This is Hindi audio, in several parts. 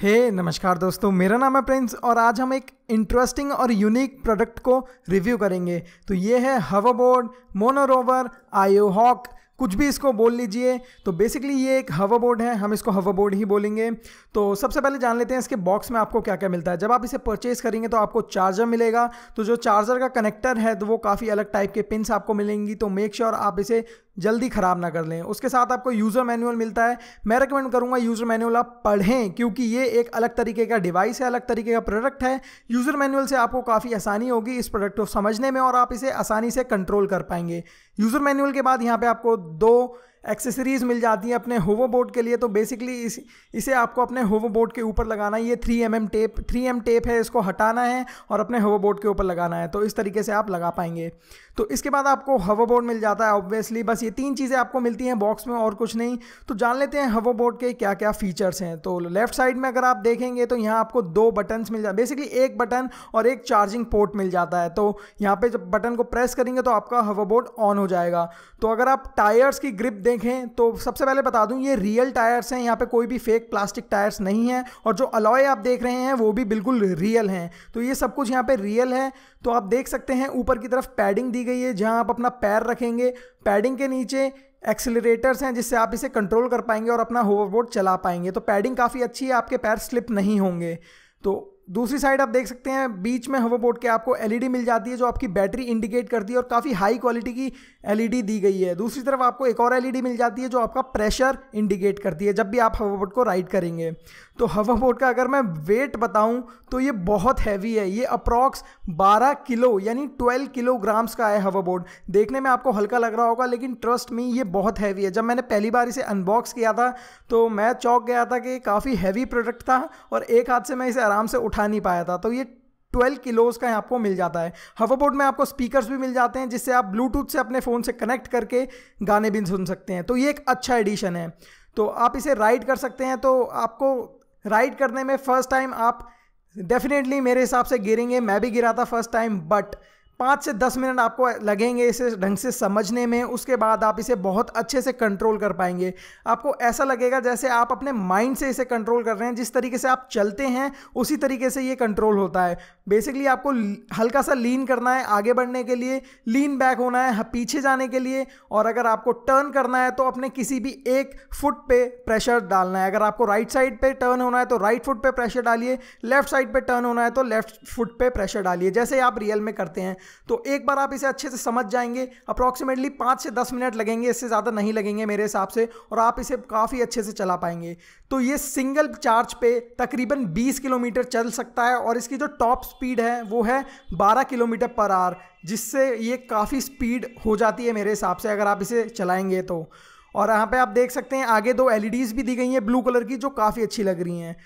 हे hey, नमस्कार दोस्तों मेरा नाम है प्रिंस और आज हम एक इंटरेस्टिंग और यूनिक प्रोडक्ट को रिव्यू करेंगे तो ये है हवाबोर्ड मोनोरोवर आयो हॉक कुछ भी इसको बोल लीजिए तो बेसिकली ये एक हवा बोर्ड है हम इसको हवा बोर्ड ही बोलेंगे तो सबसे पहले जान लेते हैं इसके बॉक्स में आपको क्या क्या मिलता है जब आप इसे परचेज करेंगे तो आपको चार्जर मिलेगा तो जो चार्जर का कनेक्टर है तो वो काफ़ी अलग टाइप के पिन आपको मिलेंगी तो मेक श्योर sure आप इसे जल्दी ख़राब ना कर लें उसके साथ आपको यूज़र मैनुअल मिलता है मैं रिकमेंड करूँगा यूज़र मैनुअल आप पढ़ें क्योंकि ये एक अलग तरीके का डिवाइस है अलग तरीके का प्रोडक्ट है यूज़र मैनुअल से आपको काफ़ी आसानी होगी इस प्रोडक्ट को समझने में और आप इसे आसानी से कंट्रोल कर पाएंगे यूज़र मैनुअल के बाद यहाँ पे आपको do एक्सेसरीज़ मिल जाती हैं अपने होवो बोर्ड के लिए तो बेसिकली इस इसे आपको अपने होवो बोर्ड के ऊपर लगाना है ये three M tape three M tape है इसको हटाना है और अपने होवो बोर्ड के ऊपर लगाना है तो इस तरीके से आप लगा पाएंगे तो इसके बाद आपको हवो बोर्ड मिल जाता है ऑब्वियसली बस ये तीन चीज़ें आपको मिलती हैं बॉक्स में और कुछ नहीं तो जान लेते हैं हवो बोर्ड के क्या क्या फीचर्स हैं तो लेफ्ट साइड में अगर आप देखेंगे तो यहाँ आपको दो बटन्स मिल जाए बेसिकली एक बटन और एक चार्जिंग पोर्ट मिल जाता है तो यहाँ पे जब बटन को प्रेस करेंगे तो आपका हवो बोर्ड ऑन हो जाएगा तो अगर आप टायर्स की ग्रिप देखें देखें तो सबसे पहले बता दूं ये रियल टायर्स हैं यहाँ पे कोई भी फेक प्लास्टिक टायर्स नहीं है और जो अलॉय आप देख रहे हैं वो भी बिल्कुल रियल हैं तो ये सब कुछ यहाँ पे रियल है तो आप देख सकते हैं ऊपर की तरफ पैडिंग दी गई है जहाँ आप अपना पैर रखेंगे पैडिंग के नीचे एक्सिलरेटर्स हैं जिससे आप इसे कंट्रोल कर पाएंगे और अपना होवरबोर्ड चला पाएंगे तो पैडिंग काफ़ी अच्छी है आपके पैर स्लिप नहीं होंगे तो दूसरी साइड आप देख सकते हैं बीच में हवा बोर्ड के आपको एलईडी मिल जाती है जो आपकी बैटरी इंडिकेट करती है और काफ़ी हाई क्वालिटी की एलईडी दी गई है दूसरी तरफ आपको एक और एलईडी मिल जाती है जो आपका प्रेशर इंडिकेट करती है जब भी आप हवा बोर्ड को राइड करेंगे तो हवा बोर्ड का अगर मैं वेट बताऊं तो ये बहुत हैवी है ये अप्रॉक्स 12 किलो यानी 12 किलोग्राम्स का है हवा बोर्ड देखने में आपको हल्का लग रहा होगा लेकिन ट्रस्ट में ये बहुत हैवी है जब मैंने पहली बार इसे अनबॉक्स किया था तो मैं चौंक गया था कि काफ़ी हैवी प्रोडक्ट था और एक हाथ से मैं इसे आराम से उठा उठा नहीं पाया था तो ये 12 किलोज का आपको मिल जाता है हवाबोर्ड में आपको स्पीकर्स भी मिल जाते हैं जिससे आप ब्लूटूथ से अपने फ़ोन से कनेक्ट करके गाने भी सुन सकते हैं तो ये एक अच्छा एडिशन है तो आप इसे राइड कर सकते हैं तो आपको राइड करने में फ़र्स्ट टाइम आप डेफिनेटली मेरे हिसाब से गिरेंगे मैं भी गिरा था फर्स्ट टाइम बट पाँच से दस मिनट आपको लगेंगे इसे ढंग से समझने में उसके बाद आप इसे बहुत अच्छे से कंट्रोल कर पाएंगे आपको ऐसा लगेगा जैसे आप अपने माइंड से इसे कंट्रोल कर रहे हैं जिस तरीके से आप चलते हैं उसी तरीके से ये कंट्रोल होता है बेसिकली आपको हल्का सा लीन करना है आगे बढ़ने के लिए लीन बैक होना है पीछे जाने के लिए और अगर आपको टर्न करना है तो अपने किसी भी एक फुट पे प्रेशर डालना है अगर आपको राइट साइड पे टर्न होना है तो राइट फुट पे प्रेशर डालिए लेफ्ट साइड पे टर्न होना है तो लेफ्ट फुट पे प्रेशर डालिए जैसे आप रियल में करते हैं तो एक बार आप इसे अच्छे से समझ जाएंगे अप्रॉक्सीमेटली पाँच से दस मिनट लगेंगे इससे ज़्यादा नहीं लगेंगे मेरे हिसाब से और आप इसे काफ़ी अच्छे से चला पाएंगे तो ये सिंगल चार्ज पे तकरीबन 20 किलोमीटर चल सकता है और इसकी जो टॉप स्पीड है वो है 12 किलोमीटर पर आवर जिससे ये काफ़ी स्पीड हो जाती है मेरे हिसाब से अगर आप इसे चलाएंगे तो और यहाँ पे आप देख सकते हैं आगे दो एलईडीज़ e भी दी गई हैं ब्लू कलर की जो काफ़ी अच्छी लग रही हैं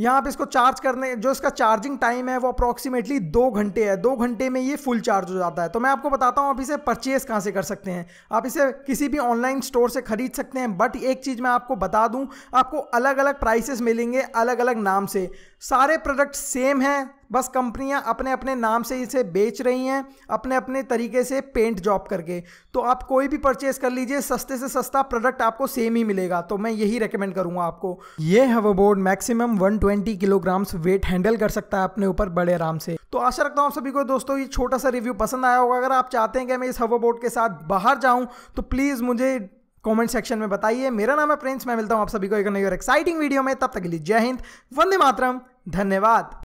यहाँ पे इसको चार्ज करने जो इसका चार्जिंग टाइम है वो अप्रॉक्सीमेटली दो घंटे है दो घंटे में ये फुल चार्ज हो जाता है तो मैं आपको बताता हूँ आप इसे परचेज कहाँ से कर सकते हैं आप इसे किसी भी ऑनलाइन स्टोर से खरीद सकते हैं बट एक चीज़ मैं आपको बता दूँ आपको अलग अलग प्राइसेस मिलेंगे अलग अलग नाम से सारे प्रोडक्ट सेम हैं बस कंपनियां अपने अपने नाम से इसे बेच रही हैं अपने अपने तरीके से पेंट जॉब करके तो आप कोई भी परचेस कर लीजिए सस्ते से सस्ता प्रोडक्ट आपको सेम ही मिलेगा तो मैं यही रिकमेंड करूंगा आपको ये board maximum 120 kilograms weight handle कर सकता है अपने ऊपर बड़े आराम से तो आशा रखता हूँ सभी को दोस्तों ये छोटा सा रिव्यू पसंद आया होगा अगर आप चाहते हैं कि मैं इस बोर्ड के साथ बाहर जाऊँ तो प्लीज़ मुझे कमेंट सेक्शन में बताइए मेरा नाम है प्रिंस मैं मिलता हूँ आप सभी को एक नई और एक्साइटिंग वीडियो में तब तक के लिए जय हिंद वंदे मातरम धन्यवाद